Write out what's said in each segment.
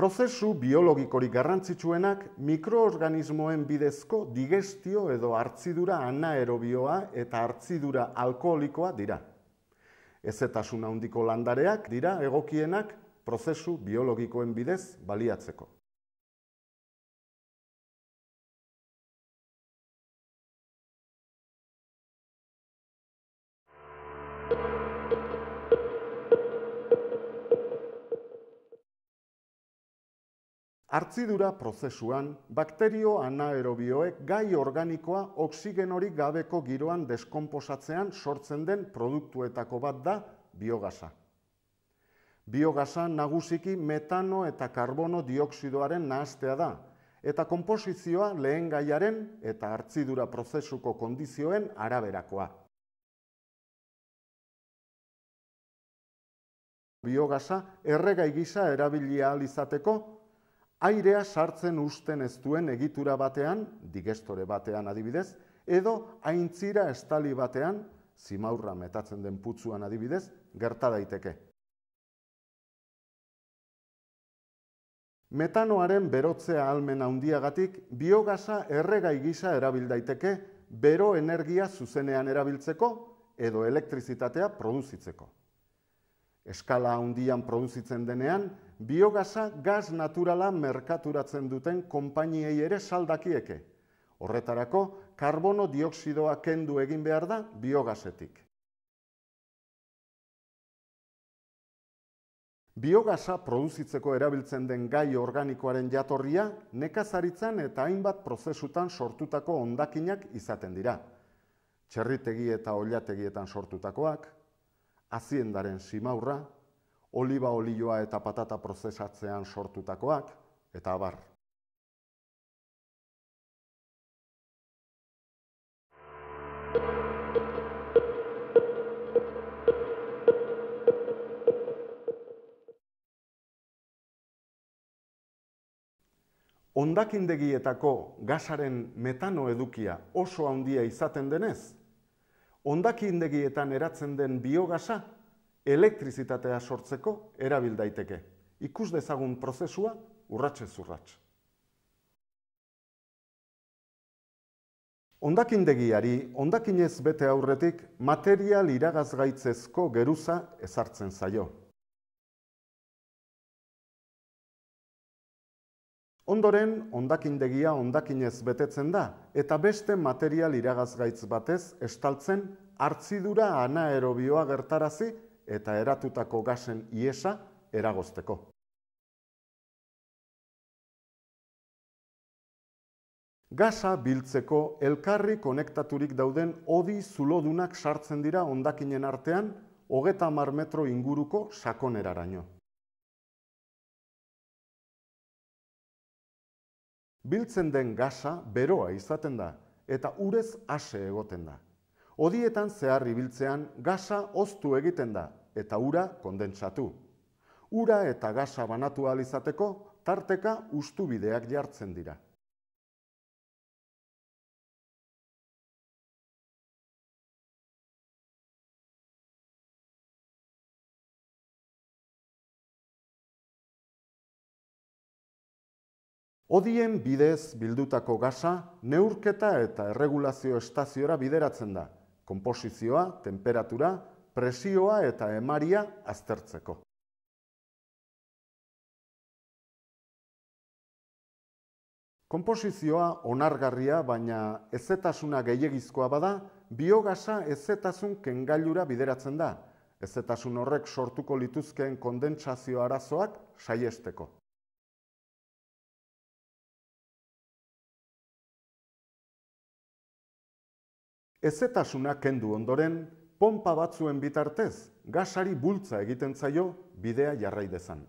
Prozesu biologikorik garrantzitsuenak mikroorganismoen bidezko digestio edo hartzidura anaerobioa eta hartzidura alkoholikoa dira. Ezetasun handiko landareak dira egokienak prozesu biologikoen bidez baliatzeko. Artzidura prozesuan, bakterio anaerobioek gai organikoa oksigenorik gabeko giroan deskomposatzean sortzen den produktuetako bat da biogasa. Biogasa nagusiki metano eta karbono dioksidoaren nahaztea da, eta komposizioa lehen gaiaren eta artzidura prozesuko kondizioen araberakoa. Biogasa erregai gisa erabilia alizateko, airea sartzen usten ez duen egitura batean, digestore batean adibidez, edo aintzira estali batean, zimaurra metatzen den putzuan adibidez, gerta daiteke. Metanoaren berotzea almen handiagatik biogasa erregai gisa erabil daiteke bero energia zuzenean erabiltzeko edo elektrizitatea produzitzeko. Eskala handian produzitzen denean, biogaza gaz naturala merkaturatzen duten konpainiei ere saldakieke. Horretarako, karbono dioksidoa kendu egin behar da biogazetik. Biogaza produzitzeko erabiltzen den gai organikoaren jatorria, nekazaritzan eta hainbat prozesutan sortutako ondakinak izaten dira. Txerritegi eta oliategietan sortutakoak, aziendaren simaurra, oliba olioa eta patata prozesatzean sortutakoak, eta abar. Ondakindegietako gasaren metano edukia oso handia izaten denez, ondakindegietan eratzen den biogasa elektrizitatea sortzeko erabil daiteke. Ikus dezagun prozesua urratxe zurratxe. Ondakindegiari, ondakinez bete aurretik material iragazgaitzezko geruza ezartzen zaio. Ondoren, ondakindegia ondakinez betetzen da, eta beste material iragazgaitz batez estaltzen hartzidura anaerobioa gertarazi eta eratutako gasen iesa eragozteko. Gasa biltzeko elkarri konektaturik dauden odi zulodunak sartzen dira ondakinen artean, hogeta mar metro inguruko sakoneraraino. Biltzen den gasa beroa izaten da, eta urez ase egoten da. Odietan zehar ibiltzean gasa oztu egiten da eta ura kondentsatu. Ura eta gasa banatu ahal izateko tarteka ustu bideak jartzen dira. Odien bidez bildutako gasa, neurketa eta erregulazio estaziora bideratzen da, konposizioa, temperatura, presioa eta emaria aztertzeko. Konposizioa onargarria, baina ezetasuna gehiegizkoa bada, biogasa ezetasun kengailura bideratzen da. Ezetasun horrek sortuko lituzkeen kondentsazio arazoak saiesteko. Ezetasuna kendu ondoren, pompa batzuen bitartez, gasari bultza egiten zaio bidea jarrai dezan.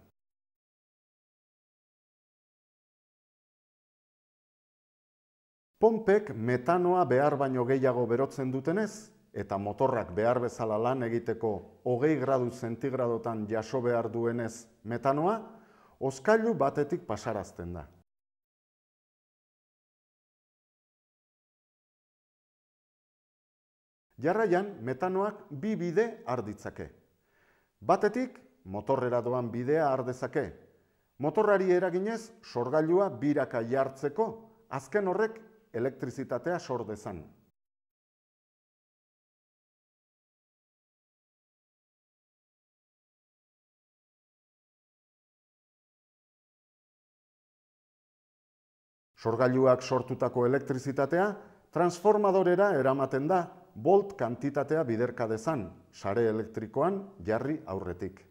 Pompek metanoa behar baino gehiago berotzen dutenez, eta motorrak behar bezala lan egiteko hogei gradu zentigradotan jaso behar duenez metanoa, oskailu batetik pasarazten da. jarraian metanoak bi bide arditzake. Batetik, motorrera doan bidea dezake. Motorrari eraginez, sorgailua biraka jartzeko, azken horrek elektrizitatea sordezan. Sorgailuak sortutako elektrizitatea, transformadorera eramaten da bolt kantitatea biderka dezan, sare elektrikoan jarri aurretik.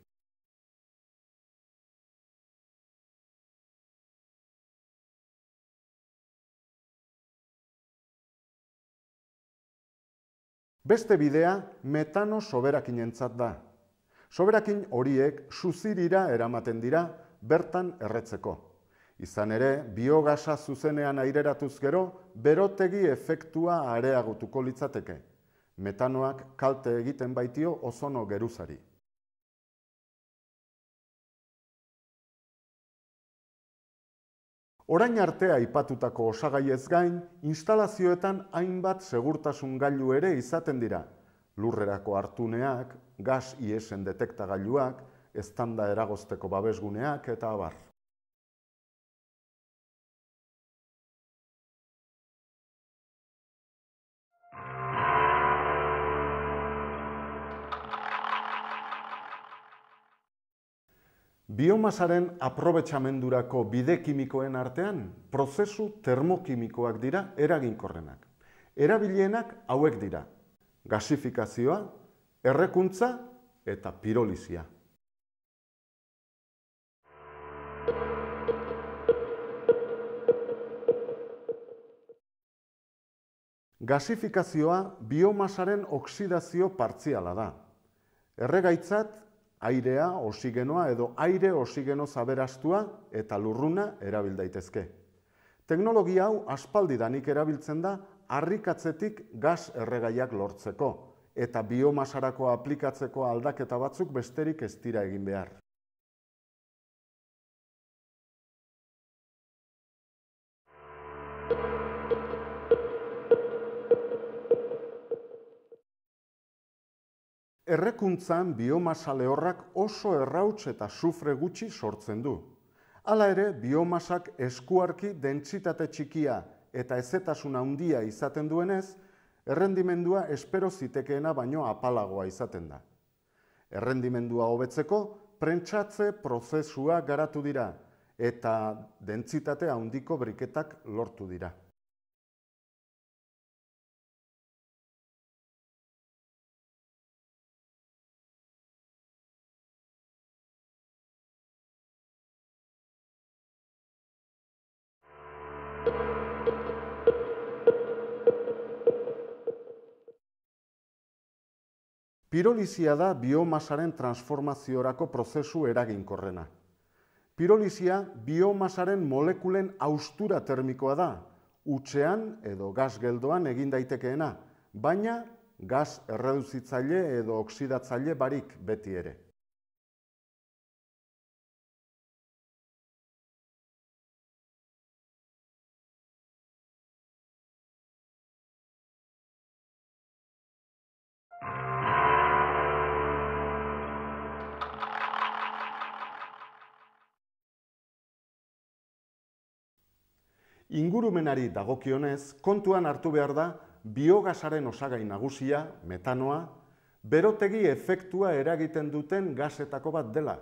Beste bidea metano soberakin entzat da. Soberakin horiek suzirira eramaten dira bertan erretzeko. Izan ere, biogasa zuzenean aireratuz gero, berotegi efektua areagutuko litzateke metanoak kalte egiten baitio ozono geruzari. Orain artea aipatutako osagai ez gain, instalazioetan hainbat segurtasun gailu ere izaten dira. Lurrerako hartuneak, gas iesen detektagailuak, estanda eragozteko babesguneak eta abar. Biomasaren aprobetsamendurako bidekimikoen artean, prozesu termokimikoak dira eraginkorrenak. Erabilienak hauek dira, gasifikazioa, errekuntza eta pirolizia. Gasifikazioa biomasaren oksidazio partziala da. Erregaitzat, airea, osigenoa edo aire osigeno zaberastua eta lurruna erabil daitezke. Teknologia hau aspaldidanik erabiltzen da harrikatzetik gas erregaiak lortzeko eta biomasarako aplikatzeko aldaketa batzuk besterik ez dira egin behar. errekuntzan biomasa lehorrak oso errautz eta sufre gutxi sortzen du. Hala ere, biomasak eskuarki dentsitate txikia eta ezetasun handia izaten duenez, errendimendua espero zitekeena baino apalagoa izaten da. Errendimendua hobetzeko, prentsatze prozesua garatu dira eta dentsitate handiko briketak lortu dira. Pirolizia da biomasaren transformaziorako prozesu eraginkorrena. Pirolizia biomasaren molekulen austura termikoa da, utxean edo gaz geldoan egin daitekeena, baina gaz erreduzitzaile edo oksidatzaile barik beti ere. Ingurumenari dagokionez, kontuan hartu behar da biogasaren osagai nagusia, metanoa, berotegi efektua eragiten duten gasetako bat dela.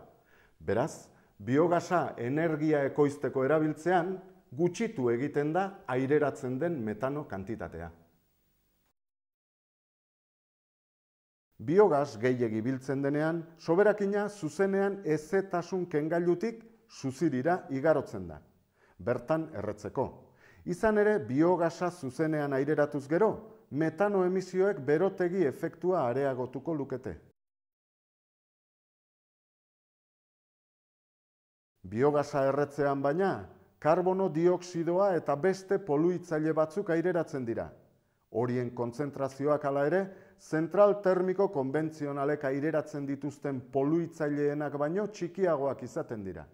Beraz, biogasa energia ekoizteko erabiltzean, gutxitu egiten da aireratzen den metano kantitatea. Biogas gehiegi biltzen denean, soberakina zuzenean ezetasun kengailutik zuzirira igarotzen da. Bertan erretzeko. Izan ere biogasa zuzenean aireratuz gero, metano emisioek berotegi efektua areagotuko lukete. Biogasa erretzean baina karbono dioksidoa eta beste poluitzaile batzuk aireratzen dira. Horien kontzentrazioak ala ere zentral termiko konbentzionalek aireratzen dituzten poluitzaileenak baino txikiagoak izaten dira.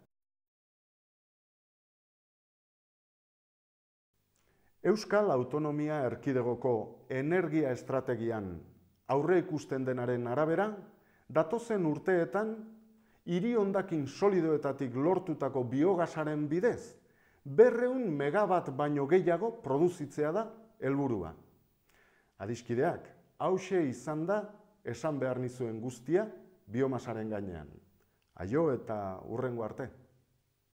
Euskal Autonomia Erkidegoko energia estrategian aurre ikusten denaren arabera, datozen urteetan, hiri ondakin solidoetatik lortutako biogasaren bidez, berreun megabat baino gehiago produzitzea da helburua. Adiskideak, hause izan da esan behar nizuen guztia biomasaren gainean. Aio eta urrengo arte.